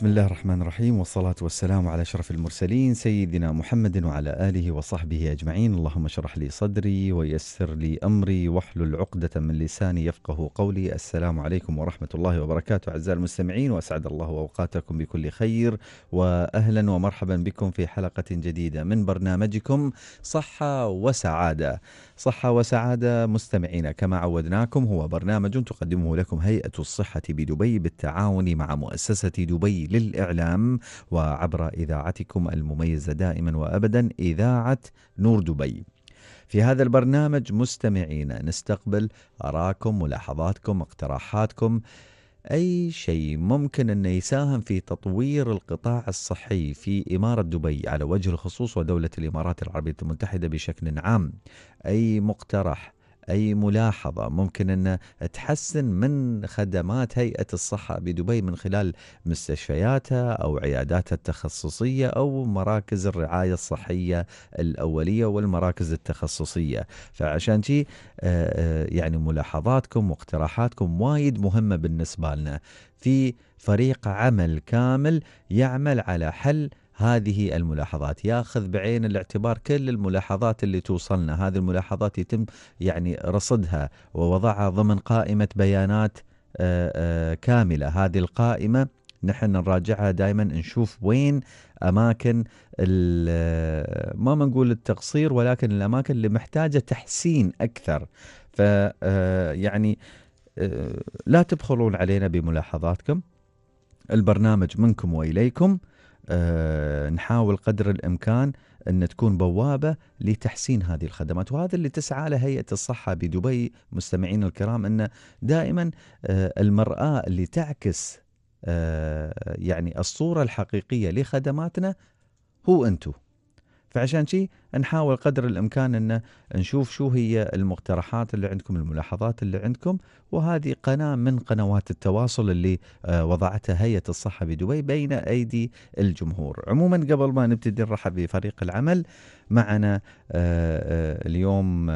بسم الله الرحمن الرحيم والصلاة والسلام على شرف المرسلين سيدنا محمد وعلى آله وصحبه أجمعين اللهم اشرح لي صدري ويسر لي أمري واحلل عقدة من لساني يفقه قولي السلام عليكم ورحمة الله وبركاته أعزائي المستمعين وأسعد الله أوقاتكم بكل خير وأهلا ومرحبا بكم في حلقة جديدة من برنامجكم صحة وسعادة صحة وسعادة مستمعينا كما عودناكم هو برنامج تقدمه لكم هيئة الصحة بدبي بالتعاون مع مؤسسة دبي للإعلام وعبر إذاعتكم المميزة دائما وأبدا إذاعة نور دبي في هذا البرنامج مستمعينا نستقبل أراكم ملاحظاتكم اقتراحاتكم أي شيء ممكن أن يساهم في تطوير القطاع الصحي في إمارة دبي على وجه الخصوص ودولة الإمارات العربية المتحدة بشكل عام أي مقترح أي ملاحظة ممكن أن تحسن من خدمات هيئة الصحة بدبي من خلال مستشفياتها أو عياداتها التخصصية أو مراكز الرعاية الصحية الأولية والمراكز التخصصية فعشان جي آه، آه، يعني ملاحظاتكم واقتراحاتكم وايد مهمة بالنسبة لنا في فريق عمل كامل يعمل على حل هذه الملاحظات ياخذ بعين الاعتبار كل الملاحظات اللي توصلنا هذه الملاحظات يتم يعني رصدها ووضعها ضمن قائمة بيانات آه، آه، كاملة هذه القائمة نحن نراجعها دائما نشوف وين اماكن آه، ما بنقول التقصير ولكن الاماكن اللي محتاجه تحسين اكثر ف يعني لا تبخلون علينا بملاحظاتكم البرنامج منكم واليكم آه، نحاول قدر الامكان ان تكون بوابه لتحسين هذه الخدمات وهذا اللي تسعى له هيئه الصحه بدبي مستمعينا الكرام ان دائما آه، المراه اللي تعكس آه، يعني الصوره الحقيقيه لخدماتنا هو انتم فعشان شي نحاول قدر الامكان ان نشوف شو هي المقترحات اللي عندكم الملاحظات اللي عندكم وهذه قناه من قنوات التواصل اللي آه، وضعتها هيئه الصحه بدبي بين ايدي الجمهور عموما قبل ما نبتدي نرحب بفريق العمل معنا آه، آه، اليوم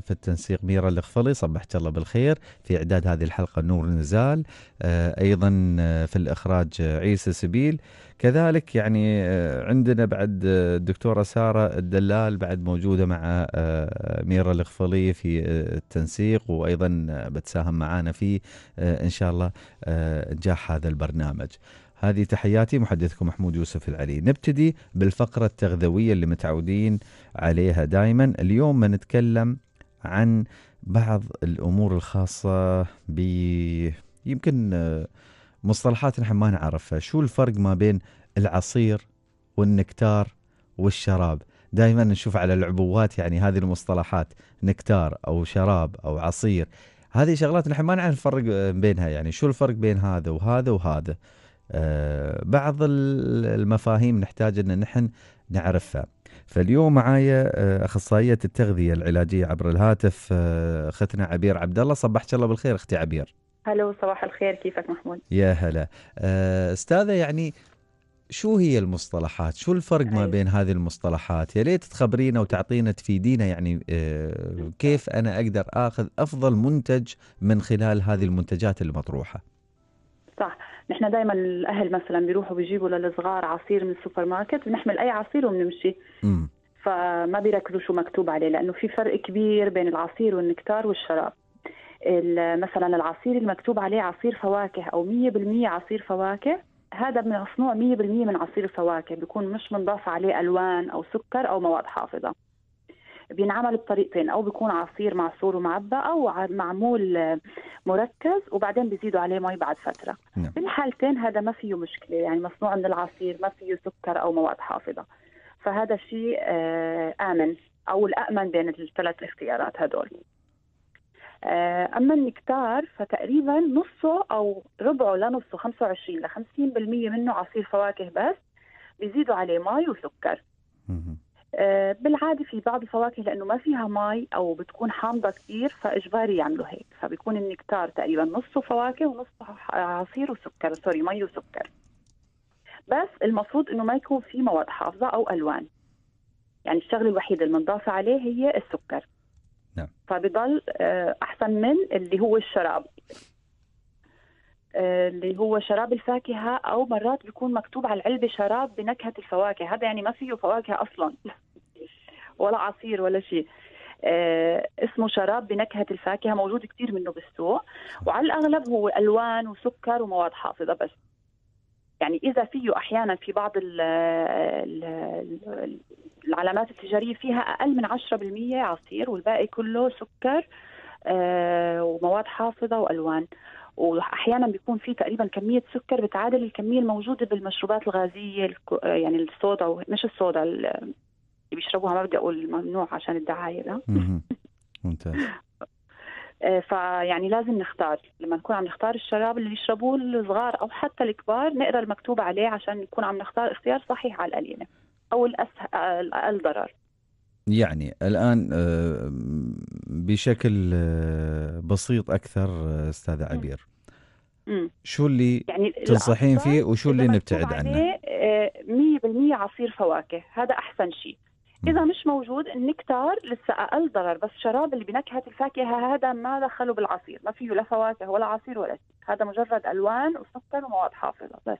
في التنسيق ميرا الخفلي صبحت الله بالخير في اعداد هذه الحلقه نور نزال ايضا في الاخراج عيسى سبيل كذلك يعني عندنا بعد الدكتوره ساره الدلال بعد موجوده مع آه، ميرا الغفلي في آه، التنسيق وايضا بتساهم معانا في آه، ان شاء الله نجاح هذا البرنامج. هذه تحياتي محدثكم محمود يوسف العلي نبتدي بالفقرة التغذوية اللي متعودين عليها دائما اليوم نتكلم عن بعض الأمور الخاصة ب يمكن مصطلحات نحن ما نعرفها شو الفرق ما بين العصير والنكتار والشراب دائما نشوف على العبوات يعني هذه المصطلحات نكتار او شراب او عصير هذه شغلات نحن ما نعرف نفرق بينها يعني شو الفرق بين هذا وهذا وهذا أه بعض المفاهيم نحتاج ان نحن نعرفها فاليوم معايا آه، اخصائيه التغذيه العلاجيه عبر الهاتف آه، اختنا عبير عبد الله صبحك الله بالخير اختي عبير هلا صباح الخير كيفك محمود؟ يا هلا آه، استاذه يعني شو هي المصطلحات شو الفرق ما بين هذه المصطلحات يا ريت تخبرينا وتعطينا تفيدينا يعني آه، كيف أنا أقدر أخذ أفضل منتج من خلال هذه المنتجات المطروحة صح نحن دائما الاهل مثلا بيروحوا بيجيبوا للصغار عصير من السوبر ماركت بنحمل اي عصير وبنمشي فما بيركزوا شو مكتوب عليه لانه في فرق كبير بين العصير والنكتار والشراب مثلا العصير المكتوب عليه عصير فواكه او 100% عصير فواكه هذا مصنوع 100% من عصير فواكه يعني بيكون مش منضاف عليه الوان او سكر او مواد حافظه بينعمل بطريقتين او بيكون عصير معصور ومعبى او معمول مركز وبعدين بيزيدوا عليه مي بعد فتره نعم. بالحالتين هذا ما فيه مشكله يعني مصنوع من العصير ما فيه سكر او مواد حافظه فهذا شيء آه، امن او الامن بين الثلاث اختيارات هدول آه، اما النكتار فتقريبا نصه او ربعه لنصه 25 ل 50% منه عصير فواكه بس بيزيدوا عليه مي وسكر آه، بالعاده في بعض الفواكه لانه ما فيها مي او بتكون حامضه كثير فاجباري يعملوا هيك فبيكون النكتار تقريبا نصه فواكه ونصه عصير وسكر سوري مي وسكر بس المفروض انه ما يكون في مواد حافظه او الوان يعني الشغله الوحيده المنضافه عليه هي السكر نعم فبضل آه، احسن من اللي هو الشراب آه، اللي هو شراب الفاكهه او مرات بيكون مكتوب على العلبه شراب بنكهه الفواكه هذا يعني ما فيه فواكه اصلا ولا عصير ولا شيء آه، اسمه شراب بنكهه الفاكهه موجود كثير منه بالسوق وعلى الاغلب هو الوان وسكر ومواد حافظه بس يعني اذا فيه احيانا في بعض ال ال العلامات التجاريه فيها اقل من 10% عصير والباقي كله سكر آه، ومواد حافظه والوان واحيانا بيكون في تقريبا كميه سكر بتعادل الكميه الموجوده بالمشروبات الغازيه يعني الصودا مش الصودا اللي بيشربوها ما بدي اقول ممنوع عشان الدعايه لا ممتاز آه، فيعني لازم نختار لما نكون عم نختار الشراب اللي يشربوه الصغار او حتى الكبار نقرا المكتوب عليه عشان نكون عم نختار اختيار صحيح على القليله او الاقل آه، ضرر يعني الان آه، بشكل بسيط اكثر استاذه عبير شو اللي يعني تنصحين فيه وشو اللي نبتعد عنه 100% عصير فواكه هذا احسن شيء اذا مش موجود النكتار لسه اقل ضرر بس شراب اللي بنكهه الفاكهه هذا ما دخله بالعصير ما فيه لا فواكه ولا عصير ولا شيء هذا مجرد الوان وسكر ومواد حافظه بس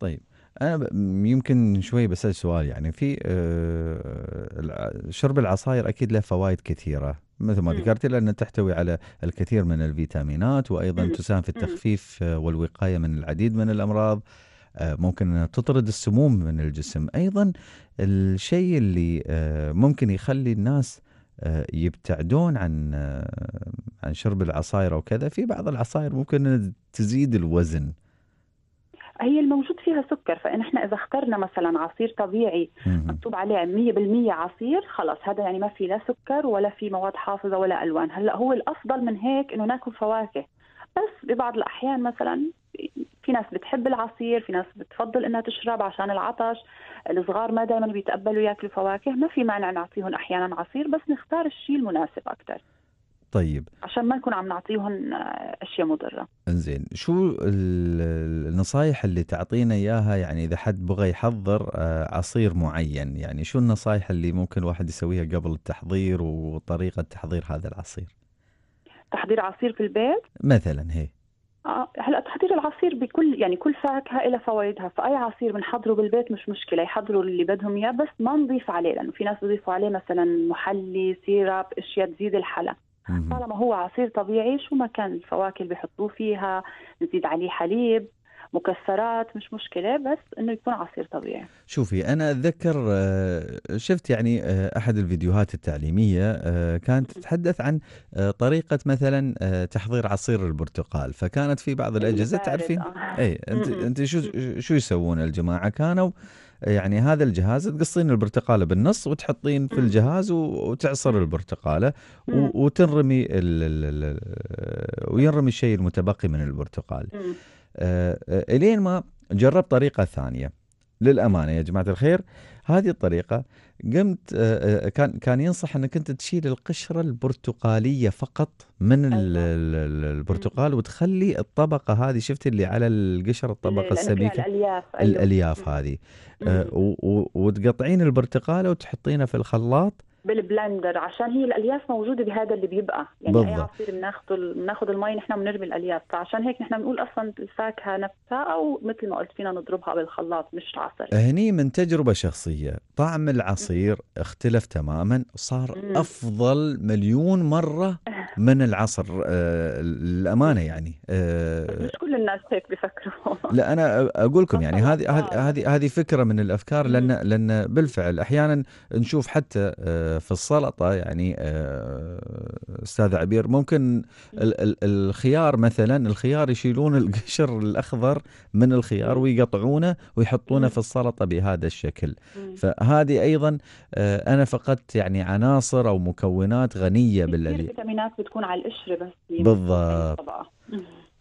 طيب انا يمكن شوي بسال سؤال يعني في آه، شرب العصاير اكيد له فوائد كثيره مثل ما ذكرت لانها تحتوي على الكثير من الفيتامينات وايضا تساهم في التخفيف آه، والوقايه من العديد من الامراض آه، ممكن تطرد السموم من الجسم ايضا الشيء اللي آه، ممكن يخلي الناس آه، يبتعدون عن عن شرب العصائر او كذا في بعض العصائر ممكن تزيد الوزن هي الموجود فيها سكر فنحن اذا اخترنا مثلا عصير طبيعي مكتوب عليه 100% عصير خلص هذا يعني ما في لا سكر ولا في مواد حافظه ولا الوان هلا هو الافضل من هيك انه ناكل فواكه بس ببعض الاحيان مثلا في ناس بتحب العصير في ناس بتفضل انها تشرب عشان العطش الصغار ما دائما بيتقبلوا ياكلوا فواكه ما في مانع نعطيهم احيانا عصير بس نختار الشيء المناسب اكثر طيب عشان ما نكون عم نعطيهم آه، اشياء مضره انزين شو النصايح اللي تعطينا اياها يعني اذا حد بغى يحضر آه، عصير معين يعني شو النصايح اللي ممكن الواحد يسويها قبل التحضير وطريقه تحضير هذا العصير تحضير عصير في البيت مثلا هي آه، هلا تحضير العصير بكل يعني كل فاكهه لها فوائدها، فاي عصير بنحضره بالبيت مش مشكله، يحضروا اللي بدهم اياه بس ما نضيف عليه لانه في ناس بضيفوا عليه مثلا محلي، سيرب، اشياء تزيد الحلا. طالما هو عصير طبيعي شو ما كان الفواكه اللي بحطوه فيها، نزيد عليه حليب، مكسرات مش مشكله بس انه يكون عصير طبيعي شوفي انا اتذكر آه، شفت يعني آه، احد الفيديوهات التعليميه آه، كانت تتحدث عن طريقه مثلا تحضير عصير البرتقال فكانت في بعض الاجهزه تعرفين اي انت انت شو شو يسوون الجماعه كانوا يعني هذا الجهاز تقصين البرتقاله بالنص وتحطين في الجهاز وتعصر البرتقاله وتنرمي وينرمي الشيء المتبقي من البرتقال آه، الين ما جربت طريقه ثانيه للامانه يا جماعه الخير هذه الطريقه قمت آه، آه، كان كان ينصح انك انت تشيل القشره البرتقاليه فقط من أيوة. البرتقال وتخلي الطبقه هذه شفت اللي على القشره الطبقه السميكه الالياف أيوة. الالياف هذه وتقطعين البرتقاله وتحطينها في الخلاط بالبلندر عشان هي الالياف موجوده بهذا اللي بيبقى يعني بالضبط. اي عصير بناخذ بناخذ المي نحن بنرمي الالياف فعشان هيك نحن بنقول اصلا الفاكهه نفسها او مثل ما قلت فينا نضربها بالخلاط مش عصير هني من تجربه شخصيه طعم العصير اختلف تماما صار افضل مليون مره من العصر آه، الامانه يعني آه، مش كل الناس هيك بيفكروا لا انا اقول لكم يعني هذه هذه هذه فكره من الافكار لان لان بالفعل احيانا نشوف حتى آه، في السلطه يعني استاذ عبير ممكن الخيار مثلا الخيار يشيلون القشر الاخضر من الخيار ويقطعونه ويحطونه في السلطه بهذا الشكل فهذه ايضا انا فقدت يعني عناصر او مكونات غنيه بالذي فيتامينات بتكون على القشره بس يعني بالضبط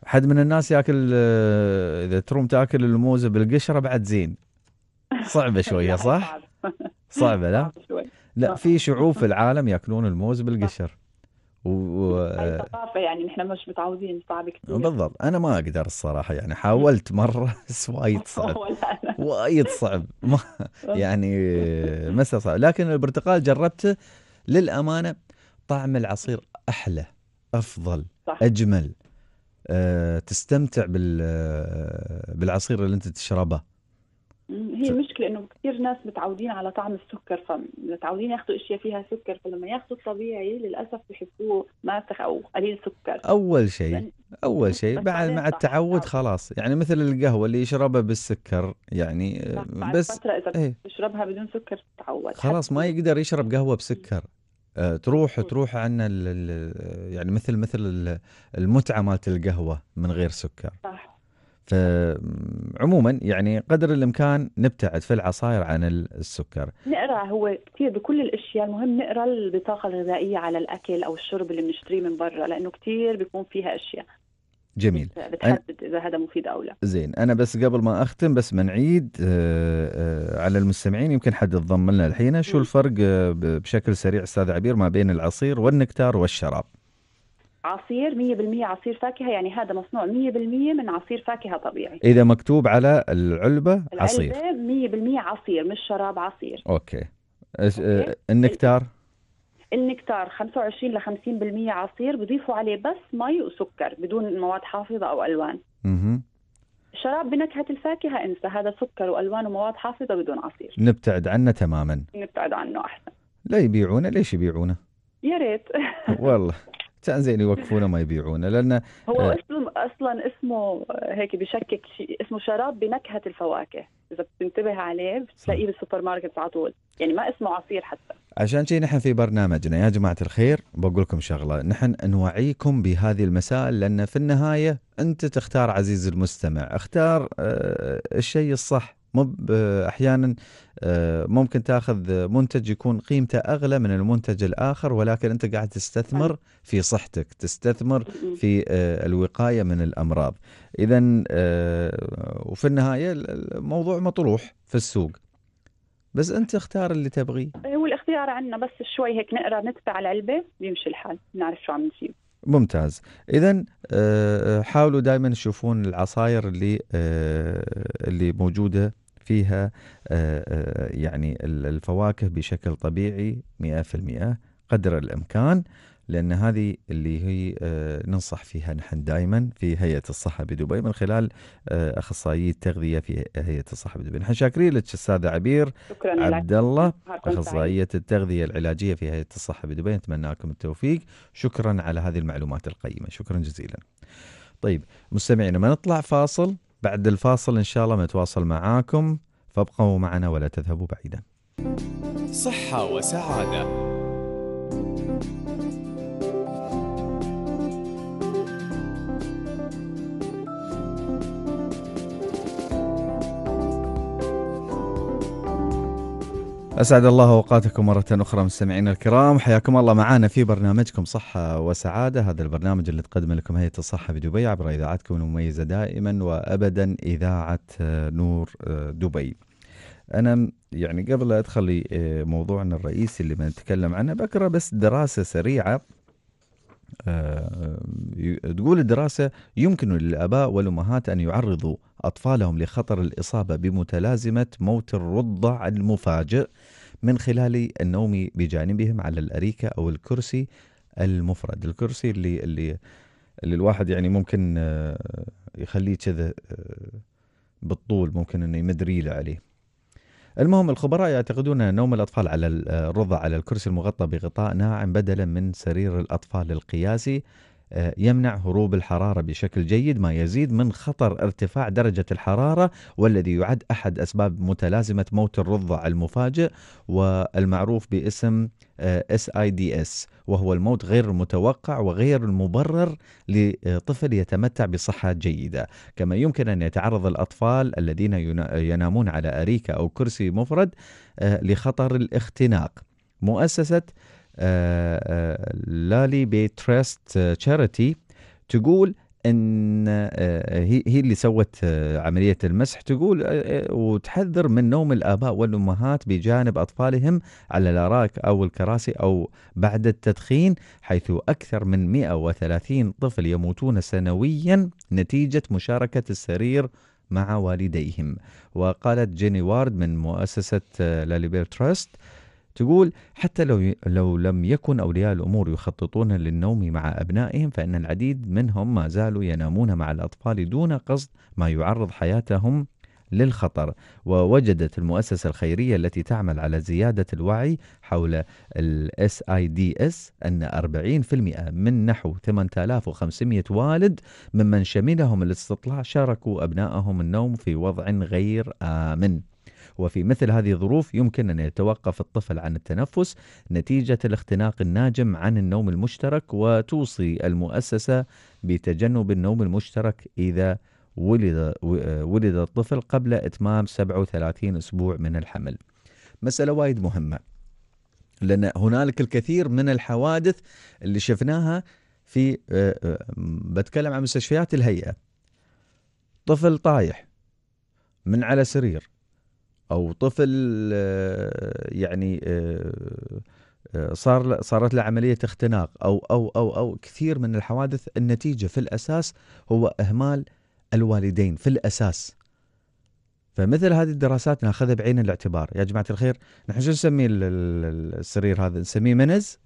حد من الناس ياكل آه، اذا تروم تاكل الموزه بالقشره بعد زين صعبه شويه صح؟ صعبه لا؟ لا في شعوب في العالم ياكلون الموز بالقشر و ثقافه يعني نحن مش متعودين صعب كثير بالضبط انا ما اقدر الصراحه يعني حاولت مره بس وايد صعب وايد صعب ما يعني آه، مسه صعب لكن البرتقال جربته للامانه طعم العصير احلى افضل صح. اجمل أه تستمتع بال آه، بالعصير اللي انت تشربه هي المشكلة انه كثير ناس متعودين على طعم السكر فمتعودين ياخذوا اشياء فيها سكر فلما ياخذوا الطبيعي للاسف بحسوه ماسخ او قليل سكر اول شيء يعني اول شيء بعد مع التعود خلاص يعني مثل القهوة اللي يشربها بالسكر يعني آه، بس بعد فترة اذا ايه. يشربها بدون سكر تتعود خلاص ما يقدر يشرب قهوة بسكر آه، تروح تروح عنا آه، يعني مثل مثل المتعه مالت القهوه من غير سكر صح فعموما يعني قدر الامكان نبتعد في العصائر عن السكر نقرا هو كثير بكل الاشياء المهم نقرا البطاقه الغذائيه على الاكل او الشرب اللي بنشتريه من برا لانه كثير بيكون فيها اشياء جميل بتحدد اذا هذا مفيد او لا زين انا بس قبل ما اختم بس بنعيد آه، آه، على المستمعين يمكن حد يتضمن لنا الحين شو الفرق آه، بشكل سريع استاذ عبير ما بين العصير والنكتار والشراب عصير 100% عصير فاكهه يعني هذا مصنوع 100% من عصير فاكهه طبيعي اذا مكتوب على العلبه عصير العلبه 100% عصير مش شراب عصير اوكي, أوكي. النكتار النكتار 25 ل 50% عصير بضيفوا عليه بس مي وسكر بدون مواد حافظه او الوان. اها شراب بنكهة الفاكهة انسى هذا سكر والوان ومواد حافظة بدون عصير. نبتعد عنه تماما. نبتعد عنه احسن. لا يبيعونه ليش يبيعونه؟ يا ريت والله كان زين يوقفونه ما يبيعونه لان هو اسم آه، اصلا اسمه هيك بشكك شيء اسمه شراب بنكهه الفواكه اذا بتنتبه عليه بتلاقيه بالسوبر ماركت على طول يعني ما اسمه عصير حتى عشان شي نحن في برنامجنا يا جماعة الخير بقول لكم شغلة نحن نوعيكم بهذه المسائل لأن في النهاية أنت تختار عزيز المستمع اختار آه، الشيء الصح مو آه، أحيانا آه، ممكن تاخذ منتج يكون قيمته أغلى من المنتج الآخر ولكن أنت قاعد تستثمر في صحتك تستثمر في الوقاية من الأمراض إذا وفي النهاية الموضوع مطروح في السوق بس أنت اختار اللي تبغيه بالسياره عندنا بس شوي هيك نقرا نتبع العلبه بيمشي الحال بنعرف شو عم نجيب ممتاز اذا آه، آه، حاولوا دائما تشوفون العصاير اللي آه، اللي موجوده فيها يعني الفواكه بشكل طبيعي 100% قدر الامكان لان هذه اللي هي آه، ننصح فيها نحن دائما في هيئه الصحه بدبي من خلال آه، اخصائي التغذيه في هيئه الصحه بدبي. نحن شاكرين لك استاذه عبير شكرا عبد الله اخصائيه التغذيه العلاجيه في هيئه الصحه بدبي، نتمنى لكم التوفيق. شكرا على هذه المعلومات القيمه، شكرا جزيلا. طيب مستمعينا ما نطلع فاصل بعد الفاصل ان شاء الله نتواصل معاكم فابقوا معنا ولا تذهبوا بعيدا. صحه وسعاده أسعد الله أوقاتكم مرة أخرى مستمعينا الكرام حياكم الله معنا في برنامجكم صحة وسعادة هذا البرنامج اللي تقدم لكم هيئة الصحة بدبي عبر إذاعتكم المميزة دائما وأبدا إذاعة نور دبي أنا يعني قبل لا أدخل موضوعنا الرئيسي اللي بنتكلم عنه بقرأ بس دراسة سريعة آه، آه، تقول الدراسة يمكن للآباء والأمهات أن يعرضوا أطفالهم لخطر الإصابة بمتلازمة موت الرضع المفاجئ من خلال النوم بجانبهم على الأريكة أو الكرسي المفرد الكرسي اللي اللي اللي الواحد يعني ممكن آه، يخليه كذا بالطول ممكن انه يمد عليه المهم الخبراء يعتقدون أن نوم الأطفال على الرضع على الكرسي المغطى بغطاء ناعم بدلا من سرير الأطفال القياسي آه، يمنع هروب الحرارة بشكل جيد ما يزيد من خطر ارتفاع درجة الحرارة والذي يعد أحد أسباب متلازمة موت الرضع المفاجئ والمعروف باسم SIDS آه، وهو الموت غير المتوقع وغير المبرر لطفل يتمتع بصحة جيدة كما يمكن أن يتعرض الأطفال الذين ينامون على أريكة أو كرسي مفرد آه، لخطر الاختناق مؤسسة آه، آه، لالي بي تراست تشاريتي تقول ان آه، هي هي اللي سوت عمليه المسح تقول وتحذر من نوم الاباء والامهات بجانب اطفالهم على الاراك او الكراسي او بعد التدخين حيث اكثر من 130 طفل يموتون سنويا نتيجه مشاركه السرير مع والديهم وقالت جيني وارد من مؤسسه لاليبير تراست تقول حتى لو لو لم يكن اولياء الامور يخططون للنوم مع ابنائهم فان العديد منهم ما زالوا ينامون مع الاطفال دون قصد ما يعرض حياتهم للخطر ووجدت المؤسسة الخيرية التي تعمل على زيادة الوعي حول الاس اي دي اس أن 40% من نحو 8500 والد ممن شملهم الاستطلاع شاركوا أبنائهم النوم في وضع غير آمن وفي مثل هذه الظروف يمكن أن يتوقف الطفل عن التنفس نتيجة الاختناق الناجم عن النوم المشترك وتوصي المؤسسة بتجنب النوم المشترك إذا ولد ولد الطفل قبل إتمام 37 أسبوع من الحمل. مسألة وايد مهمة. لأن هنالك الكثير من الحوادث اللي شفناها في آه، آه، بتكلم عن مستشفيات الهيئة. طفل طايح من على سرير او طفل آه، يعني آه، آه، صار صارت له عمليه اختناق او او او او كثير من الحوادث النتيجه في الاساس هو اهمال الوالدين في الاساس فمثل هذه الدراسات ناخذها بعين الاعتبار يا جماعه الخير نحن شو نسمي السرير هذا نسميه منز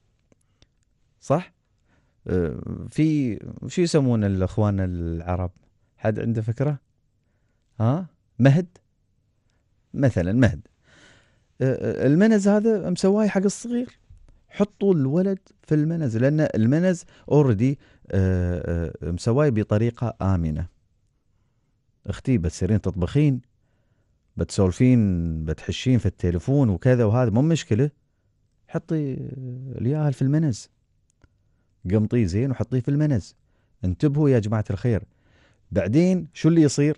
صح في شو يسمون الاخوان العرب حد عنده فكره ها مهد مثلا مهد أه، أه، المنز هذا مسواه حق الصغير حطوا الولد في المنز لان المنز اوريدي أه، مسواه بطريقه امنه اختي بتصيرين تطبخين بتسولفين بتحشين في التليفون وكذا وهذا مو مشكله حطي الياهل في المنز قمطيه زين وحطيه في المنز انتبهوا يا جماعه الخير بعدين شو اللي يصير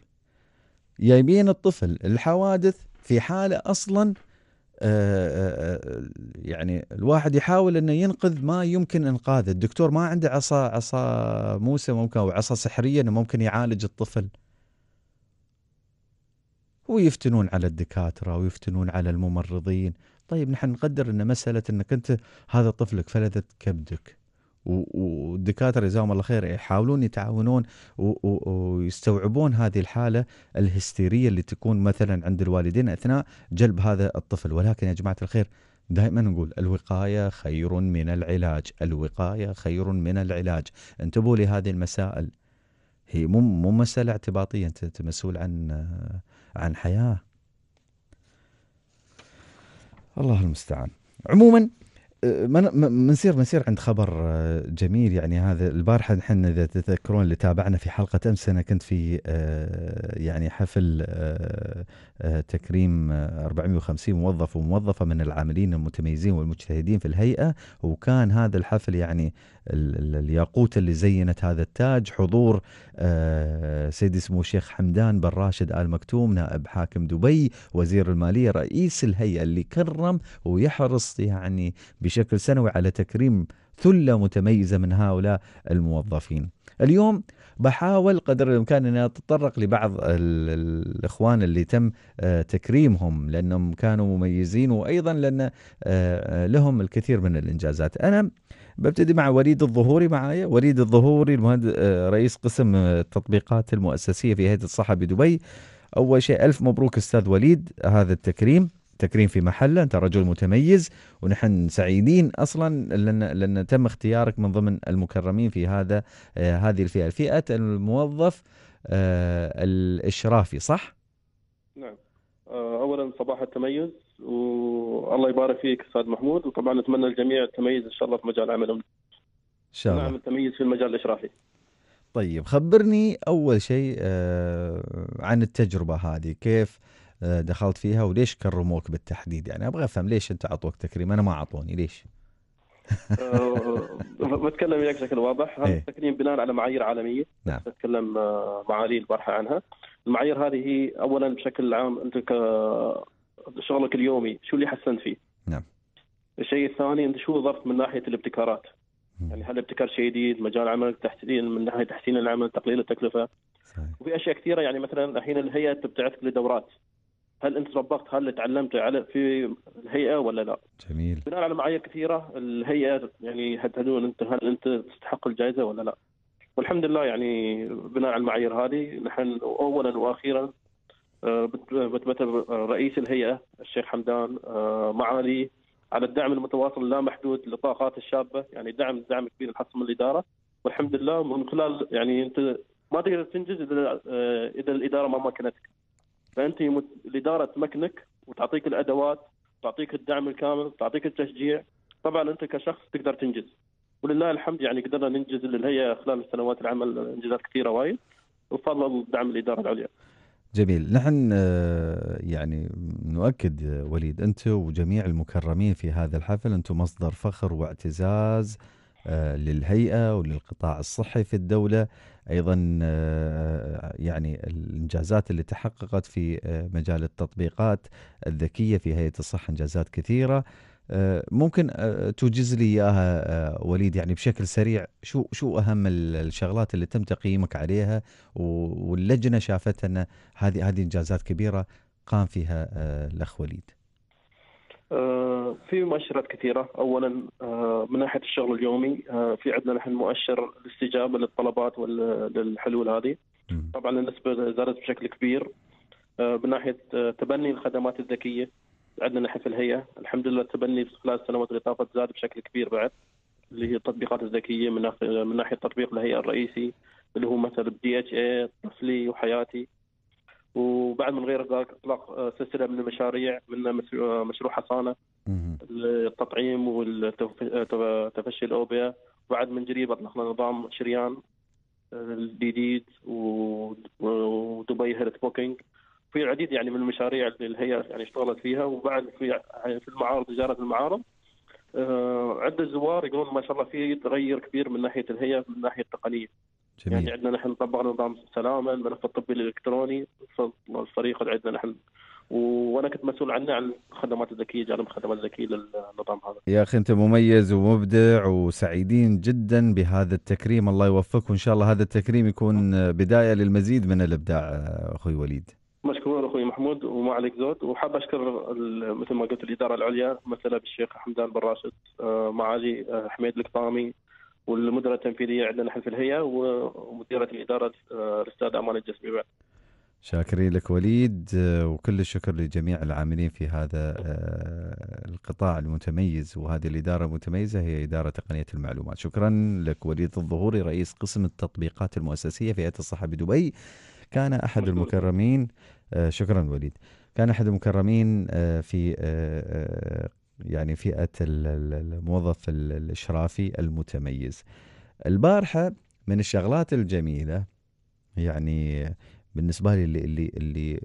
جايبين الطفل الحوادث في حاله اصلا آه، آه، آه، يعني الواحد يحاول انه ينقذ ما يمكن انقاذه، الدكتور ما عنده عصا عصا موسى ممكن او عصا سحريه انه ممكن يعالج الطفل. ويفتنون على الدكاتره ويفتنون على الممرضين، طيب نحن نقدر ان مساله انك انت هذا طفلك فلذة كبدك. والدكاتره جزاهم الله خير يحاولون يتعاونون ويستوعبون هذه الحاله الهستيريه اللي تكون مثلا عند الوالدين اثناء جلب هذا الطفل ولكن يا جماعه الخير دائما نقول الوقايه خير من العلاج، الوقايه خير من العلاج، انتبهوا لهذه المسائل. هي مو مو مساله اعتباطيه انت مسؤول عن عن حياه. الله المستعان. عموما منصير منصير عند خبر آه، جميل يعني هذا البارحه نحن اذا تتذكرون اللي تابعنا في حلقه امس انا كنت في آه، يعني حفل آه، تكريم 450 موظف وموظفه من العاملين المتميزين والمجتهدين في الهيئه وكان هذا الحفل يعني الياقوت اللي زينت هذا التاج حضور آه، سيدي سمو شيخ حمدان بن راشد آل مكتوم نائب حاكم دبي وزير المالية رئيس الهيئة اللي كرم ويحرص يعني بشكل سنوي على تكريم ثلة متميزة من هؤلاء الموظفين اليوم بحاول قدر الامكان اني اتطرق لبعض الاخوان اللي تم آه، تكريمهم لانهم كانوا مميزين وايضا لان آه، لهم الكثير من الانجازات انا ببتدي مع وليد الظهوري معايا وليد الظهوري المهند... آه، رئيس قسم التطبيقات المؤسسية في هيئة الصحة بدبي أول شيء ألف مبروك أستاذ وليد هذا التكريم تكريم في محله انت رجل متميز ونحن سعيدين اصلا لان لان تم اختيارك من ضمن المكرمين في هذا آه، هذه الفئه فئه الموظف آه، الاشرافي صح نعم اولا صباح التميز والله يبارك فيك استاذ محمود وطبعا نتمنى الجميع التميز ان شاء الله في مجال عملهم. ان شاء الله. نعم التميز في المجال الاشرافي. طيب خبرني اول شيء آه، عن التجربه هذه كيف آه، دخلت فيها وليش كرموك بالتحديد يعني ابغى افهم ليش انت اعطوك تكريم انا ما اعطوني ليش؟ آه، بتكلم وياك بشكل واضح هذا إيه. التكريم بناء على معايير عالميه نعم بتكلم معالي البارحه عنها المعايير هذه اولا بشكل عام انت شغلك اليومي شو اللي حسنت فيه نعم الشيء الثاني انت شو ضفت من ناحيه الابتكارات يعني هل ابتكار شيء جديد مجال عملك تحسين من ناحيه تحسين العمل تقليل التكلفه صحيح. وفي اشياء كثيره يعني مثلا الحين الهيئه تبتعثك لدورات هل انت طبقت هل اللي تعلمته على في الهيئه ولا لا؟ جميل بناء على معايير كثيره الهيئه يعني يحددون انت هل انت تستحق الجائزه ولا لا؟ والحمد لله يعني بناء على المعايير هذه نحن اولا واخيرا آه، بتمثل رئيس الهيئه الشيخ حمدان آه، معالي على الدعم المتواصل محدود للطاقات الشابه يعني دعم دعم كبير الحصه من الاداره والحمد لله من خلال يعني انت ما تقدر تنجز اذا آه، اذا الاداره ما مكنتك فانت الاداره تمكنك وتعطيك الادوات تعطيك الدعم الكامل تعطيك التشجيع طبعا انت كشخص تقدر تنجز ولله الحمد يعني قدرنا ننجز للهيئه خلال سنوات العمل انجازات كثيره وايد وفضل دعم الاداره العليا جميل نحن آه، يعني نؤكد وليد أنت وجميع المكرمين في هذا الحفل أنتم مصدر فخر واعتزاز آه، للهيئة وللقطاع الصحي في الدولة أيضا آه، يعني الإنجازات اللي تحققت في مجال التطبيقات الذكية في هيئة الصحة إنجازات كثيرة آه، ممكن آه، توجز لي اياها آه، وليد يعني بشكل سريع شو شو اهم الشغلات اللي تم تقييمك عليها واللجنه شافت ان هذه هذه انجازات كبيره قام فيها الاخ وليد. في مؤشرات كثيرة، أولا من ناحية الشغل اليومي في عندنا نحن مؤشر الاستجابة للطلبات والحلول هذه. طبعا النسبة زادت بشكل كبير. من ناحية تبني الخدمات الذكية عندنا في الهيئه الحمد لله التبني في خلال السنوات اللي طافت زاد بشكل كبير بعد اللي هي التطبيقات الذكيه من ناحيه من ناحيه تطبيق الهيئه الرئيسي اللي هو مثل دي اتش اي طفلي وحياتي وبعد من غير ذلك اطلاق آه، سلسله من المشاريع من آه، مشروع حصانه التطعيم وتفشي آه، الاوبئه وبعد من قريب اطلقنا نظام شريان الجديد ودبي هيلث بوكينج في العديد يعني من المشاريع اللي الهيئه يعني اشتغلت فيها وبعد في يعني في المعارض تجاره المعارض آه، عند الزوار يقولون ما شاء الله في تغير كبير من ناحيه الهيئه من الناحيه التقنيه جميل. يعني عندنا نحن طبقنا نظام السلامه الملف الطبي الالكتروني الفريق اللي عندنا نحن وانا كنت مسؤول عنه عن الخدمات الذكيه جانب الخدمات الذكيه للنظام هذا. يا اخي انت مميز ومبدع وسعيدين جدا بهذا التكريم الله يوفقك وان شاء الله هذا التكريم يكون بدايه للمزيد من الابداع آه، اخوي وليد. محمود وما عليك زود وحاب اشكر مثل ما قلت الاداره العليا مثلا بالشيخ حمدان بن راشد آه، معالي آه، حميد القطامي والمديره التنفيذيه عندنا نحن في الهيئه ومديره الاداره آه، الاستاذ امان الجسمي بعد. شاكرين لك وليد وكل الشكر لجميع العاملين في هذا القطاع المتميز وهذه الإدارة المتميزة هي إدارة تقنية المعلومات شكرا لك وليد الظهوري رئيس قسم التطبيقات المؤسسية في هيئة الصحة بدبي كان أحد المكرمين آه، شكرا وليد كان احد المكرمين آه، في آه، يعني فئه الموظف الاشرافي المتميز البارحه من الشغلات الجميله يعني بالنسبه لي اللي اللي, اللي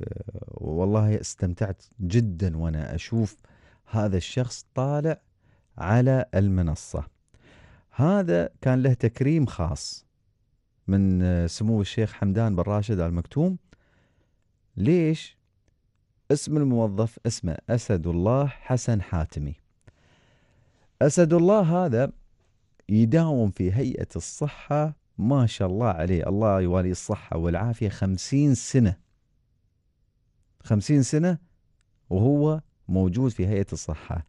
والله استمتعت جدا وانا اشوف هذا الشخص طالع على المنصه هذا كان له تكريم خاص من سمو الشيخ حمدان بن راشد المكتوم ليش اسم الموظف اسمه أسد الله حسن حاتمي أسد الله هذا يداوم في هيئة الصحة ما شاء الله عليه الله يوالي الصحة والعافية خمسين سنة خمسين سنة وهو موجود في هيئة الصحة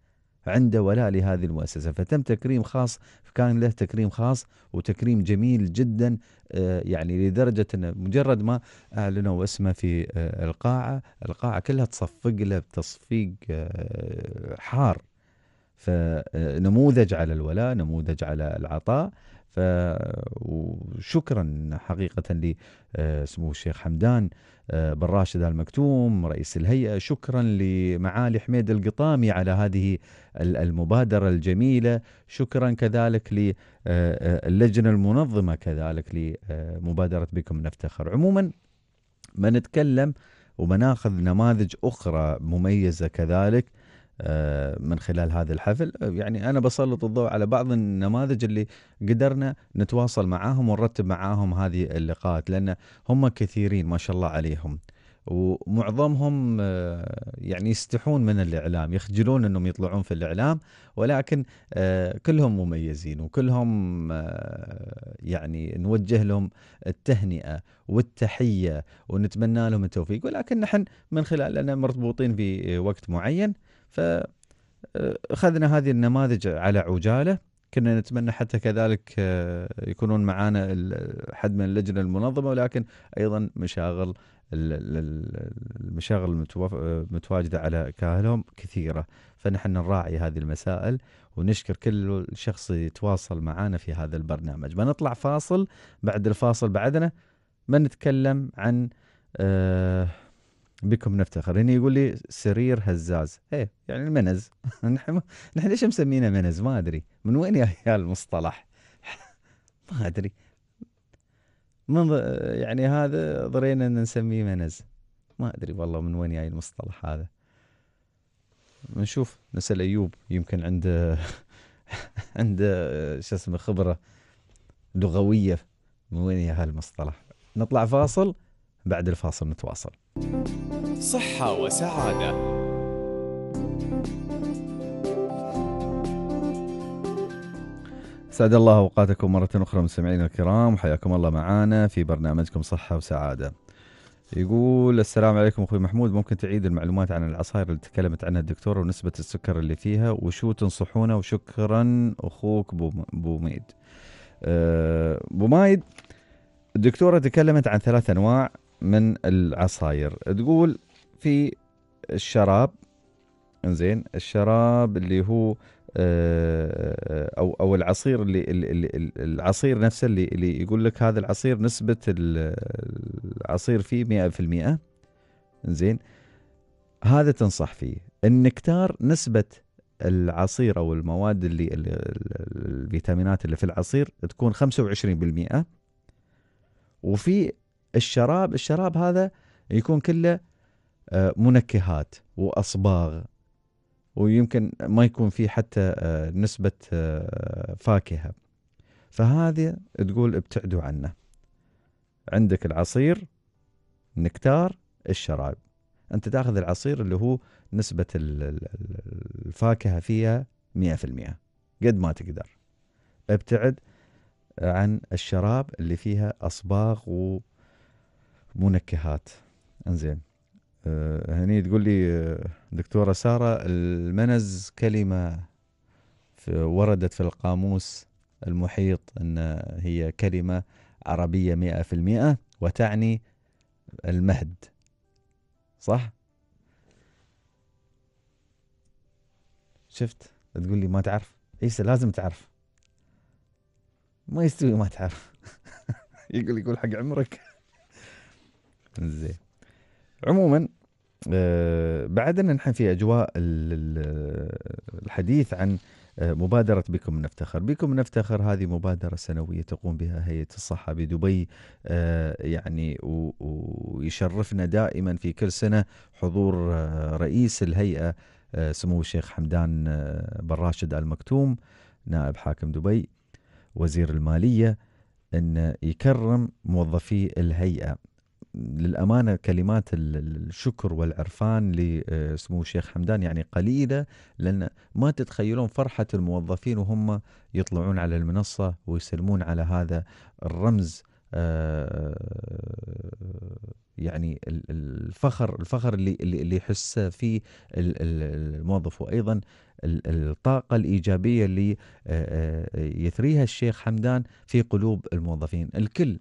عنده ولاء لهذه المؤسسة فتم تكريم خاص كان له تكريم خاص وتكريم جميل جدا آه، يعني لدرجة أنه مجرد ما أعلنوا اسمه في آه، القاعة القاعة كلها تصفق له بتصفيق آه، حار فنموذج على الولاء نموذج على العطاء ف وشكرا حقيقه لسمو آه، الشيخ حمدان آه، بن راشد المكتوم رئيس الهيئه شكرا لمعالي حميد القطامي على هذه المبادره الجميله شكرا كذلك آه، للجنه المنظمه كذلك لمبادره بكم نفتخر عموما ما نتكلم وبناخذ نماذج اخرى مميزه كذلك آه، من خلال هذا الحفل آه، يعني أنا بسلط الضوء على بعض النماذج اللي قدرنا نتواصل معاهم ونرتب معاهم هذه اللقاءات لأن هم كثيرين ما شاء الله عليهم ومعظمهم آه، يعني يستحون من الاعلام يخجلون انهم يطلعون في الاعلام ولكن كلهم مميزين وكلهم يعني نوجه لهم التهنئه والتحيه ونتمنى لهم التوفيق ولكن نحن من خلال مرتبطين مرتبوطين بوقت معين فأخذنا آه، هذه النماذج على عجالة كنا نتمنى حتى كذلك آه، يكونون معنا حد من اللجنة المنظمة ولكن أيضا مشاغل المشاغل المتواجدة آه، على كاهلهم كثيرة فنحن نراعي هذه المسائل ونشكر كل شخص يتواصل معنا في هذا البرنامج بنطلع فاصل بعد الفاصل بعدنا بنتكلم عن آه بكم نفتخر هنا يقول لي سرير هزاز ايه يعني المنز نحن نحن ليش مسمينه منز ما ادري من وين يا المصطلح ما ادري من يعني هذا ضرينا ان نسميه منز ما ادري والله من وين جاي المصطلح هذا نشوف نسال ايوب يمكن عنده عنده شو اسمه خبره لغويه من وين يا هالمصطلح نطلع فاصل بعد الفاصل نتواصل صحة وسعادة سعد الله اوقاتكم مره اخرى مستمعينا الكرام وحياكم الله معانا في برنامجكم صحه وسعاده. يقول السلام عليكم اخوي محمود ممكن تعيد المعلومات عن العصائر اللي تكلمت عنها الدكتوره ونسبه السكر اللي فيها وشو تنصحونه وشكرا اخوك بوميد. أه، بوميد الدكتوره تكلمت عن ثلاث انواع من العصاير تقول في الشراب زين الشراب اللي هو آه، او او العصير اللي العصير نفسه اللي اللي يقول لك هذا العصير نسبه العصير فيه 100% زين هذا تنصح فيه النكتار نسبه العصير او المواد اللي الفيتامينات اللي في العصير تكون 25% وفي الشراب الشراب هذا يكون كله آه، منكهات واصباغ ويمكن ما يكون فيه حتى آه، نسبه آه، فاكهه فهذه تقول ابتعدوا عنه عندك العصير النكتار الشراب انت تاخذ العصير اللي هو نسبه الفاكهه فيها 100% قد ما تقدر ابتعد عن الشراب اللي فيها اصباغ و منكهات انزين آه هني تقول لي آه، دكتوره ساره المنز كلمه في وردت في القاموس المحيط ان هي كلمه عربيه مئة في المئة وتعني المهد صح؟ شفت تقول لي ما تعرف عيسى لازم تعرف ما يستوي ما تعرف يقول يقول حق عمرك زين عموما آه بعدنا نحن في اجواء الحديث عن آه، مبادرة بكم نفتخر بكم نفتخر هذه مبادرة سنوية تقوم بها هيئة الصحة بدبي آه، يعني ويشرفنا دائما في كل سنة حضور آه، رئيس الهيئة سمو الشيخ حمدان بن راشد آل مكتوم نائب حاكم دبي وزير المالية أن يكرم موظفي الهيئة للامانه كلمات الشكر والعرفان لسمو آه، الشيخ حمدان يعني قليله لان ما تتخيلون فرحه الموظفين وهم يطلعون على المنصه ويسلمون على هذا الرمز آه، يعني الفخر الفخر اللي اللي يحسه فيه الموظف وايضا الطاقه الايجابيه اللي آه، يثريها الشيخ حمدان في قلوب الموظفين الكل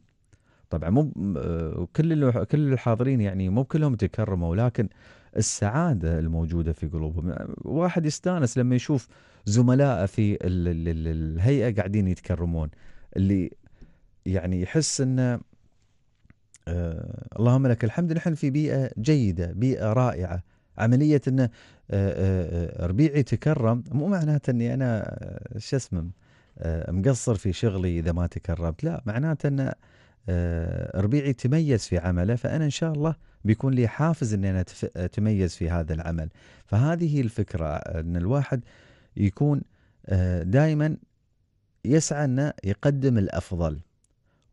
طبعا مو آه، كل كل الحاضرين يعني مو كلهم تكرموا لكن السعاده الموجوده في قلوبهم واحد يستانس لما يشوف زملائه في ال ال ال الهيئه قاعدين يتكرمون اللي يعني يحس انه آه اللهم لك الحمد نحن في بيئه جيده بيئه رائعه عمليه انه آه، آه، ربيعي تكرم مو معناته اني انا شو اسمه مقصر في شغلي اذا ما تكرمت لا معناته انه آه، ربيعي تميز في عمله فأنا إن شاء الله بيكون لي حافز أن أنا أتميز في هذا العمل فهذه الفكرة أن الواحد يكون آه، دائما يسعى أنه يقدم الأفضل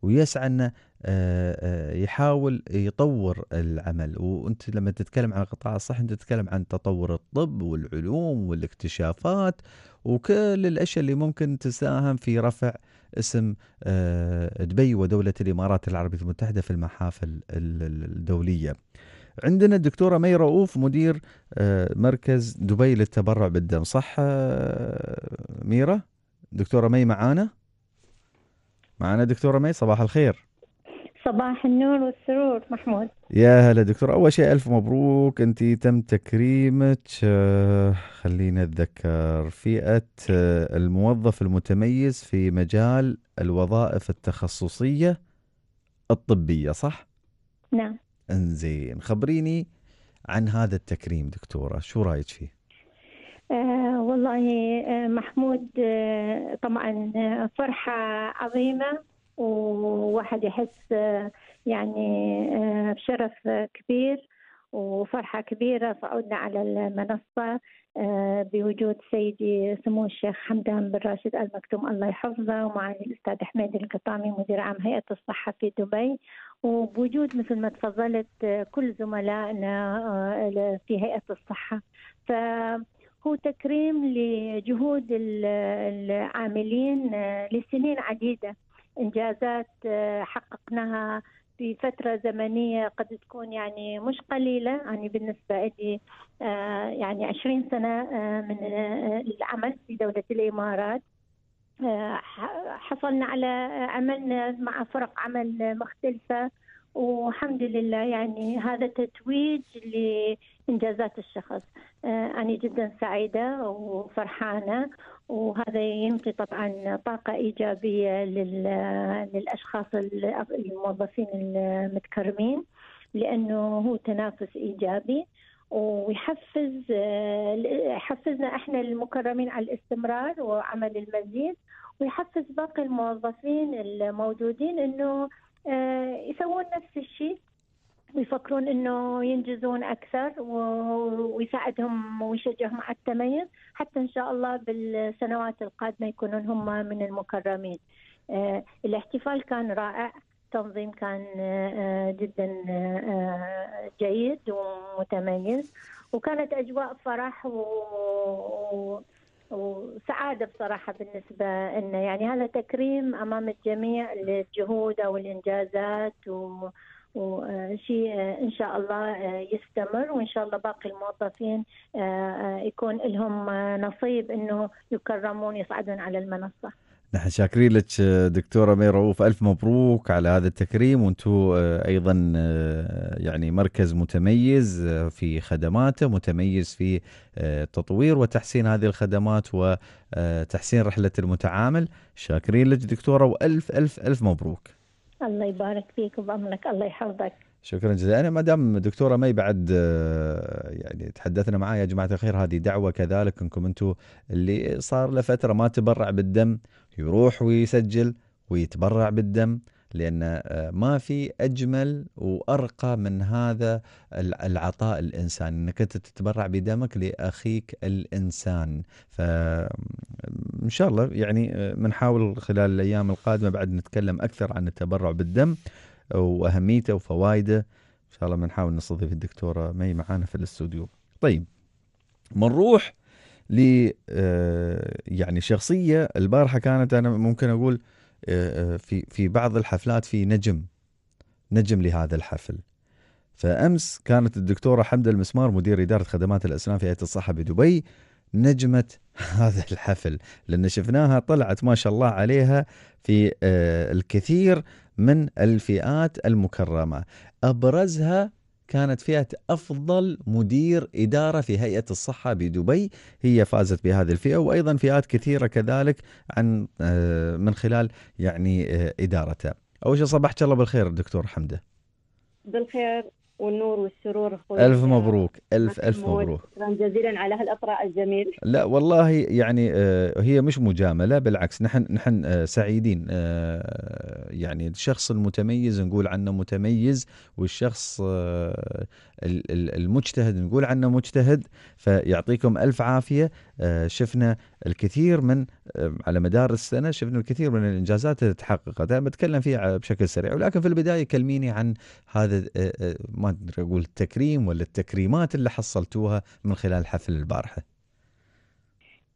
ويسعى أنه آه، يحاول يطور العمل وانت لما تتكلم عن القطاع الصحي انت تتكلم عن تطور الطب والعلوم والاكتشافات وكل الاشياء اللي ممكن تساهم في رفع اسم آه، دبي ودولة الإمارات العربية المتحدة في المحافل الدولية عندنا الدكتورة مي رؤوف مدير آه، مركز دبي للتبرع بالدم صح آه، ميرا دكتورة مي معانا معانا دكتورة مي صباح الخير صباح النور والسرور محمود يا هلا دكتور اول شيء الف مبروك انت تم تكريمك آه، خلينا نتذكر فئه آه، الموظف المتميز في مجال الوظائف التخصصيه الطبيه صح نعم انزين خبريني عن هذا التكريم دكتوره شو رايك فيه آه والله آه، محمود آه طبعا فرحه عظيمه وواحد يحس يعني آه، بشرف كبير وفرحة كبيرة صعودنا على المنصة آه، بوجود سيدي سمو الشيخ حمدان بن راشد المكتوم الله يحفظه ومعالي الأستاذ حميد القطامي مدير عام هيئة الصحة في دبي وبوجود مثل ما تفضلت آه، كل زملائنا في هيئة الصحة ف هو تكريم لجهود العاملين لسنين عديدة انجازات آه، حققناها في فترة زمنية قد تكون يعني مش قليلة يعني بالنسبة لي آه، يعني 20 سنة آه، من العمل في دولة الإمارات حصلنا على عملنا مع فرق عمل مختلفة والحمد لله يعني هذا تتويج لإنجازات الشخص أنا جدا سعيدة وفرحانة وهذا ينقي طبعا طاقة إيجابية للأشخاص الموظفين المتكرمين لأنه هو تنافس إيجابي ويحفز يحفزنا احنا المكرمين على الاستمرار وعمل المزيد ويحفز باقي الموظفين الموجودين انه آه، يسوون نفس الشيء ويفكرون انه ينجزون اكثر ويساعدهم ويشجعهم على التميز حتى ان شاء الله بالسنوات القادمه يكونون هم من المكرمين. آه، الاحتفال كان رائع، التنظيم كان آه، آه، جدا جيد ومتميز وكانت اجواء فرح و وسعادة بصراحة بالنسبة انه يعني هذا تكريم أمام الجميع للجهود أو الإنجازات و... وشيء آه، ان شاء الله آه، يستمر وان شاء الله باقي الموظفين آه، يكون لهم نصيب انه يكرمون يصعدون على المنصه. نحن شاكرين لك دكتوره مي رؤوف الف مبروك على هذا التكريم وانتم ايضا يعني مركز متميز في خدماته متميز في تطوير وتحسين هذه الخدمات وتحسين رحله المتعامل شاكرين لك دكتوره والف الف الف مبروك الله يبارك فيك وبعمرك الله يحفظك شكرا جزيلا انا ما دام دكتوره مي بعد آه، يعني تحدثنا معاه يا جماعه الخير هذه دعوه كذلك انكم انتم اللي صار له فتره ما تبرع بالدم يروح ويسجل ويتبرع بالدم لأن آه، ما في أجمل وأرقى من هذا العطاء الإنساني أنك أنت تتبرع بدمك لأخيك الإنسان فإن شاء الله يعني بنحاول آه، خلال الأيام القادمة بعد نتكلم أكثر عن التبرع بالدم وأهميته وفوائده إن شاء الله بنحاول نستضيف الدكتورة مي معانا في الاستوديو طيب بنروح ل آه، يعني شخصية البارحة كانت أنا ممكن أقول في في بعض الحفلات في نجم نجم لهذا الحفل فامس كانت الدكتوره حمد المسمار مدير اداره خدمات الاسنان في هيئه الصحه بدبي نجمه هذا الحفل لان شفناها طلعت ما شاء الله عليها في آه، الكثير من الفئات المكرمه ابرزها كانت فئة أفضل مدير إدارة في هيئة الصحة بدبي هي فازت بهذه الفئة وأيضا فئات كثيرة كذلك عن آه، من خلال يعني آه، إدارتها أول شيء صباحك الله بالخير دكتور حمدة بالخير والنور والسرور أخوي ألف مبروك ألف ألف مبروك شكرا جزيلا على هالإطراء الجميل لا والله يعني آه، هي مش مجاملة بالعكس نحن نحن آه، سعيدين آه، يعني الشخص المتميز نقول عنه متميز والشخص المجتهد نقول عنه مجتهد فيعطيكم ألف عافية آه، شفنا الكثير من آه، على مدار السنة شفنا الكثير من الإنجازات اللي تحققت أنا بتكلم فيها بشكل سريع ولكن في البداية كلميني عن هذا آه، ما أدري أقول التكريم ولا التكريمات اللي حصلتوها من خلال حفل البارحة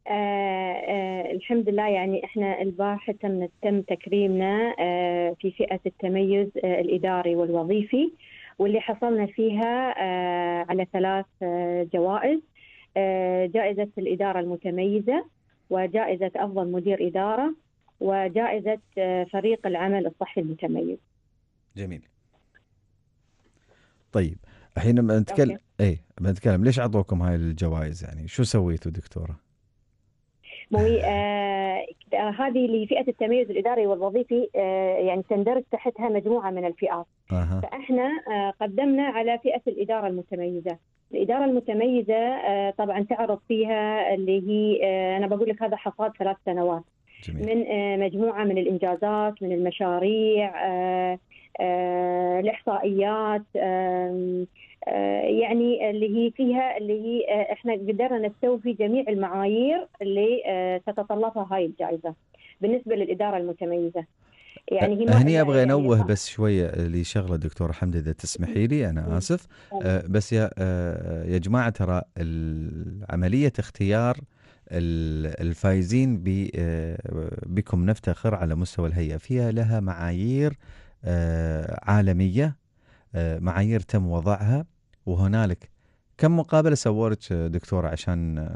آه آه الحمد لله يعني احنا البارحه تم تم تكريمنا آه في فئه التميز الاداري والوظيفي واللي حصلنا فيها آه، على ثلاث آه، جوائز آه، جائزة الإدارة المتميزة وجائزة أفضل مدير إدارة وجائزة فريق العمل الصحي المتميز جميل طيب الحين لما إيه، نتكلم اي بنتكلم ليش اعطوكم هاي الجوائز يعني شو سويتوا دكتوره؟ مو هذه لفئه التميز الاداري والوظيفي آه، يعني تندرج تحتها مجموعه من الفئات أه. فاحنا قدمنا على فئه الاداره المتميزه الإدارة المتميزة آه، طبعا تعرض فيها اللي هي آه، أنا بقول لك هذا حصاد ثلاث سنوات جميل. من مجموعة من الإنجازات من المشاريع الإحصائيات آه، يعني اللي هي فيها اللي هي آه، احنا قدرنا نستوفي جميع المعايير اللي آه، تتطلبها هاي الجائزه بالنسبه للاداره المتميزه يعني هي هني ابغى انوه بس شويه لشغله دكتوره حمد اذا تسمحي لي انا اسف بس يا يا جماعه ترى عمليه اختيار الفائزين بكم نفتخر على مستوى الهيئه فيها لها معايير عالميه معايير تم وضعها وهنالك كم مقابله سويتك دكتوره عشان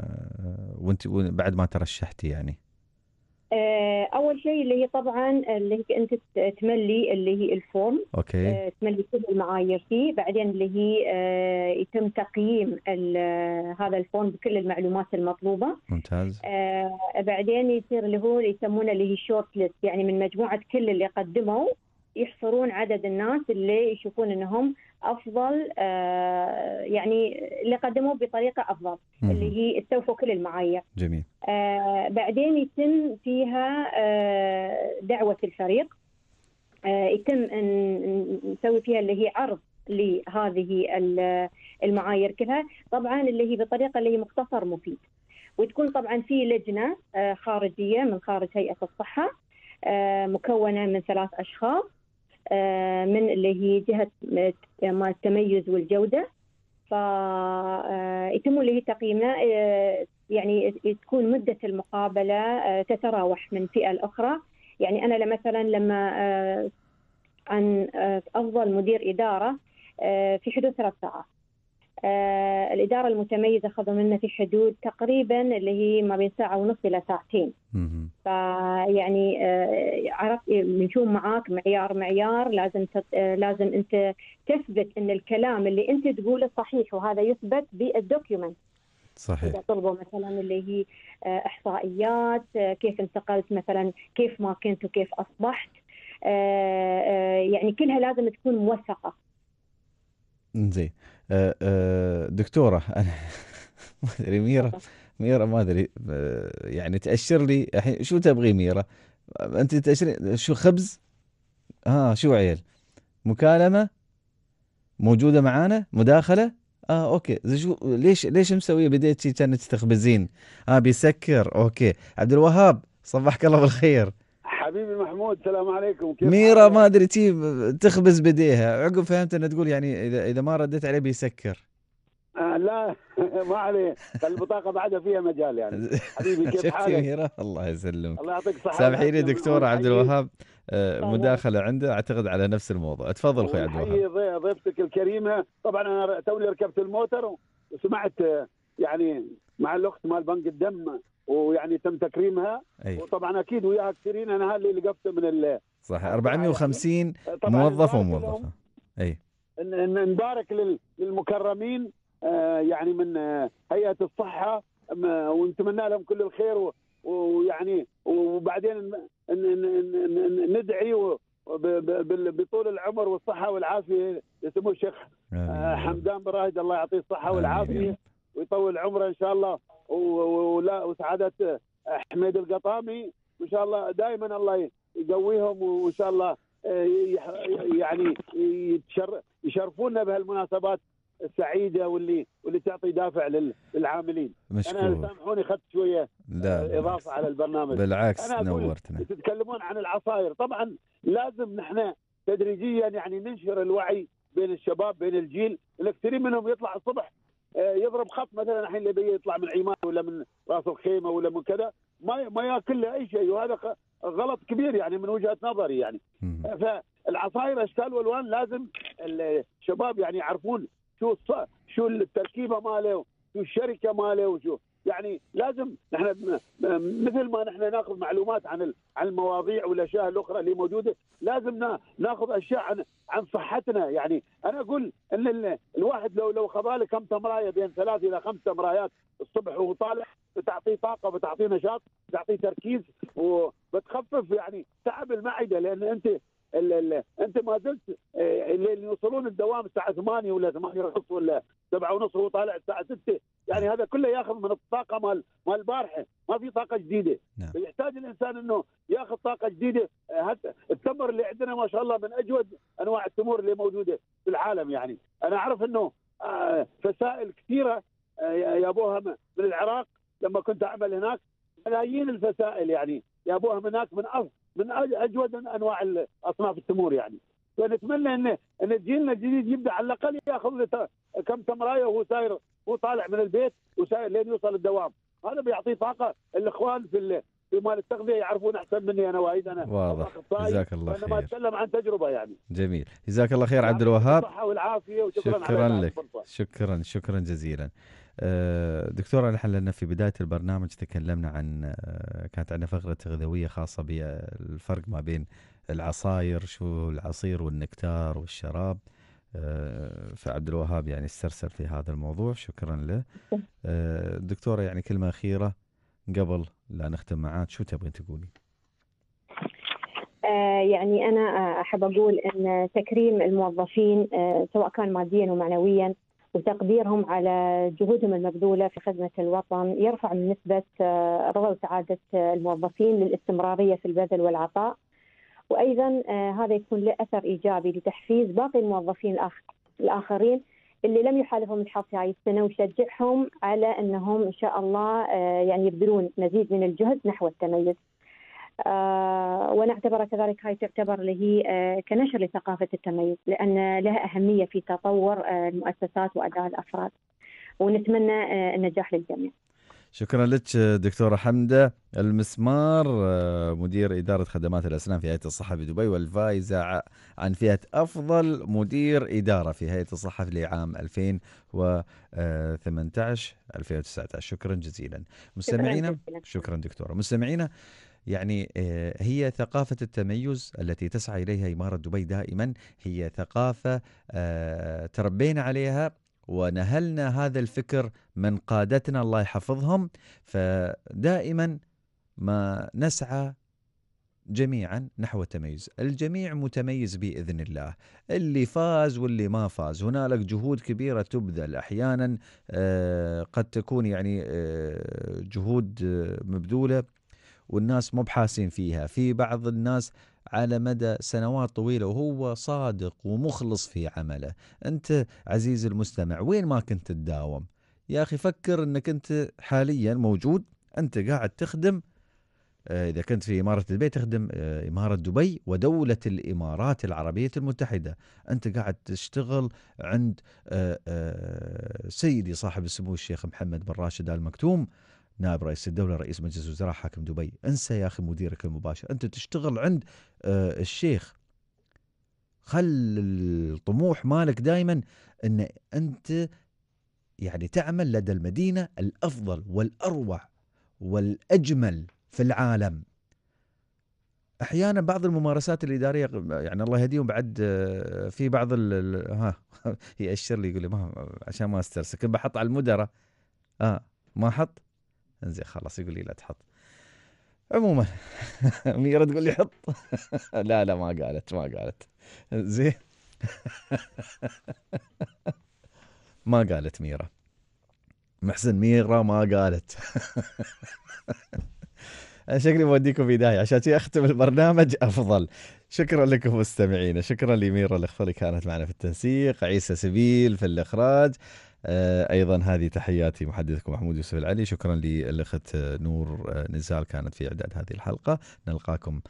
وانت بعد ما ترشحتي يعني؟ آه، اول شيء اللي هي طبعا اللي هي انت تملي اللي هي الفورم اوكي آه، تملي كل المعايير فيه بعدين اللي هي آه، يتم تقييم هذا الفورم بكل المعلومات المطلوبه ممتاز بعدين يصير اللي هو يسمونه اللي هي شورت ليست يعني من مجموعه كل اللي قدموا يحصرون عدد الناس اللي يشوفون انهم افضل آه، يعني اللي قدموه بطريقه افضل مم. اللي هي استوفوا كل المعايير. جميل. آه، بعدين يتم فيها آه، دعوه الفريق يتم ان نسوي فيها اللي هي عرض لهذه المعايير كلها طبعا اللي هي بطريقه اللي هي مختصر مفيد وتكون طبعا في لجنه خارجيه من خارج هيئه الصحه مكونه من ثلاث اشخاص آه، من اللي هي جهه التميز والجوده فيتم آه، اللي هي تقييمنا آه، يعني تكون مده المقابله تتراوح من فئه لاخرى يعني انا مثلا لما عن افضل مدير اداره في حدود ثلاث ساعات آه، الإدارة المتميزة اخذوا منا في حدود تقريبا اللي هي ما بين ساعة ونص إلى ساعتين فيعني آه، عرفت بنشوف معاك معيار معيار لازم تت... آه، لازم أنت تثبت أن الكلام اللي أنت تقوله صحيح وهذا يثبت بالدوكيومنت صحيح اذا طلبوا مثلا اللي هي احصائيات كيف انتقلت مثلا كيف ما كنت وكيف اصبحت يعني كلها لازم تكون موثقه. زين آه، آه، دكتوره انا ما ادري ميره ميره ما ادري آه، يعني تاشر لي الحين شو تبغي ميره؟ انت تاشرين شو خبز؟ ها آه شو عيل؟ مكالمه موجوده معانا مداخله؟ اه اوكي شو ليش ليش مسويه بديتي كانك تستخبزين؟ اه بيسكر اوكي عبد الوهاب صبحك الله بالخير حبيبي محمود السلام عليكم كيف ميرا ما ادري تي تخبز بديها عقب فهمت انها تقول يعني اذا اذا ما رديت عليه بيسكر آه لا ما عليه البطاقه بعدها فيها مجال يعني حبيبي كيف حالك ميرا الله يسلمك الله يعطيك الصحه سامحيني دكتور عبد الوهاب آه، مداخله عنده اعتقد على نفس الموضوع تفضل اخوي عبد الوهاب ضيفتك الكريمه طبعا انا توني ركبت الموتر وسمعت يعني مع الوقت مال بنك الدم ويعني تم تكريمها أي. وطبعا اكيد وياها كثيرين انا اللي لقفت من ال صح 450 آه، موظف وموظفه اي نبارك للمكرمين آه، يعني من آه، هيئه الصحه ونتمنى لهم كل الخير ويعني وبعدين ندعي بطول العمر والصحه والعافيه لسمو الشيخ حمدان راشد الله يعطيه الصحه والعافيه ويطول عمره ان شاء الله ولا وسعاده حميد القطامي ان شاء الله دائما الله يقويهم وان شاء الله آه، يعني يشرفونا بهالمناسبات السعيده واللي واللي تعطي دافع للعاملين مشكور. انا سامحوني اخذت شويه لا آه، اضافه بالعكس. على البرنامج بالعكس أنا نورتنا تتكلمون عن العصائر طبعا لازم نحن تدريجيا يعني ننشر الوعي بين الشباب بين الجيل الكثير منهم يطلع الصبح آه، يضرب خط مثلا الحين اللي يطلع من عمان ولا من راس الخيمه ولا من كذا ما ما ياكل له اي شيء وهذا غلط كبير يعني من وجهه نظري يعني آه، فالعصاير اشكال والوان لازم الشباب يعني يعرفون شو شو التركيبه ماله شو الشركه ماله وشو يعني لازم نحن مثل ما نحن ناخذ معلومات عن عن المواضيع والاشياء الاخرى اللي موجوده لازم ناخذ اشياء عن عن صحتنا يعني انا اقول ان الواحد لو لو خذ له كم تمرايه بين ثلاث الى خمس تمرايات الصبح وهو طالع بتعطيه طاقه بتعطيه نشاط بتعطيه تركيز وبتخفف يعني تعب المعده لان انت ال انت ما زلت آه، اللي يوصلون الدوام الساعه 8 ولا 8 ونص ولا 7 ونص وهو طالع الساعه 6 يعني هذا كله ياخذ من الطاقه مال مال البارحه ما في طاقه جديده نعم. يحتاج الانسان انه ياخذ طاقه جديده آه، حتى التمر اللي عندنا ما شاء الله من اجود انواع التمور اللي موجوده في العالم يعني انا اعرف انه آه، فسائل كثيره ابوها من العراق لما كنت اعمل هناك ملايين الفسائل يعني من هناك من ارض من اجود انواع اصناف التمور يعني فنتمنى ان ان جيلنا الجديد يبدا على الاقل ياخذ كم تمرايه وهو ساير هو طالع من البيت وساير لين يوصل الدوام هذا بيعطيه طاقه الاخوان في في مال التغذيه يعرفون احسن مني انا وايد انا واضح جزاك الله خير ما اتكلم عن تجربه يعني جميل جزاك الله خير عبد نعم. الوهاب الصحه والعافيه وشكرا شكرا لك شكرا شكرا جزيلا آه، دكتور نحن لنا في بدايه البرنامج تكلمنا عن آه، كانت عندنا فقره غذويه خاصه بالفرق ما بين العصاير شو العصير والنكتار والشراب آه، فعبد الوهاب يعني استرسل في هذا الموضوع شكرا له دكتوره يعني كلمه اخيره قبل لا نختم معاك شو تبغين تقولي؟ يعني انا احب اقول ان تكريم الموظفين سواء كان ماديا ومعنويا وتقديرهم على جهودهم المبذولة في خدمة الوطن يرفع من نسبة آه، رضا وسعادة آه، الموظفين للاستمرارية في البذل والعطاء وأيضا آه، هذا يكون له أثر إيجابي لتحفيز باقي الموظفين الآخرين اللي لم يحالفهم الحظ في هاي السنه ويشجعهم على انهم ان شاء الله يعني يبذلون مزيد من الجهد نحو التميز. آه، وانا كذلك هاي تعتبر اللي هي آه، كنشر لثقافه التميز لان لها اهميه في تطور آه، المؤسسات واداء الافراد ونتمنى النجاح للجميع شكرا لك دكتورة حمدة المسمار مدير إدارة خدمات الأسنان في هيئة الصحة بدبي والفائزة عن فئة أفضل مدير إدارة في هيئة الصحة في لعام 2018 2019 شكرا جزيلا مستمعينا شكرا, شكرا دكتورة مستمعينا يعني آه، هي ثقافة التميز التي تسعى إليها إمارة دبي دائما هي ثقافة آه، تربينا عليها ونهلنا هذا الفكر من قادتنا الله يحفظهم فدائما ما نسعى جميعا نحو التميز الجميع متميز بإذن الله اللي فاز واللي ما فاز هنالك جهود كبيرة تبذل أحيانا آه، قد تكون يعني جهود مبذولة والناس مو بحاسين فيها في بعض الناس على مدى سنوات طويلة وهو صادق ومخلص في عمله أنت عزيز المستمع وين ما كنت تداوم يا أخي فكر أنك أنت حاليا موجود أنت قاعد تخدم آه، إذا كنت في إمارة دبي تخدم آه، إمارة دبي ودولة الإمارات العربية المتحدة أنت قاعد تشتغل عند آه، سيدي صاحب السمو الشيخ محمد بن راشد آل مكتوم نائب رئيس الدوله رئيس مجلس الوزراء حاكم دبي انسى يا اخي مديرك المباشر انت تشتغل عند آه، الشيخ خل الطموح مالك دائما ان انت يعني تعمل لدى المدينه الافضل والاروع والاجمل في العالم احيانا بعض الممارسات الاداريه يعني الله يهديهم بعد آه، في بعض الـ ها ياشر لي يقول لي ما عشان ما استرسل بحط على المدراء اه ما حط انزين خلاص يقول لي لا تحط عموما ميرا تقول لي حط لا لا ما قالت ما قالت زين ما قالت ميرا محسن ميرا ما قالت انا شكلي بوديكم بدايه عشان اختم البرنامج افضل شكرا لكم مستمعينا شكرا لميرا الخفري كانت معنا في التنسيق عيسى سبيل في الاخراج آه، ايضا هذه تحياتي محدثكم محمود يوسف العلي شكرا للاخت آه، نور آه، نزال كانت في اعداد هذه الحلقه نلقاكم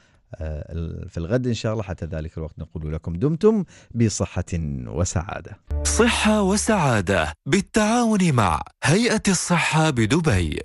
في الغد ان شاء الله حتى ذلك الوقت نقول لكم دمتم بصحه وسعاده. صحه وسعاده بالتعاون مع هيئه الصحه بدبي.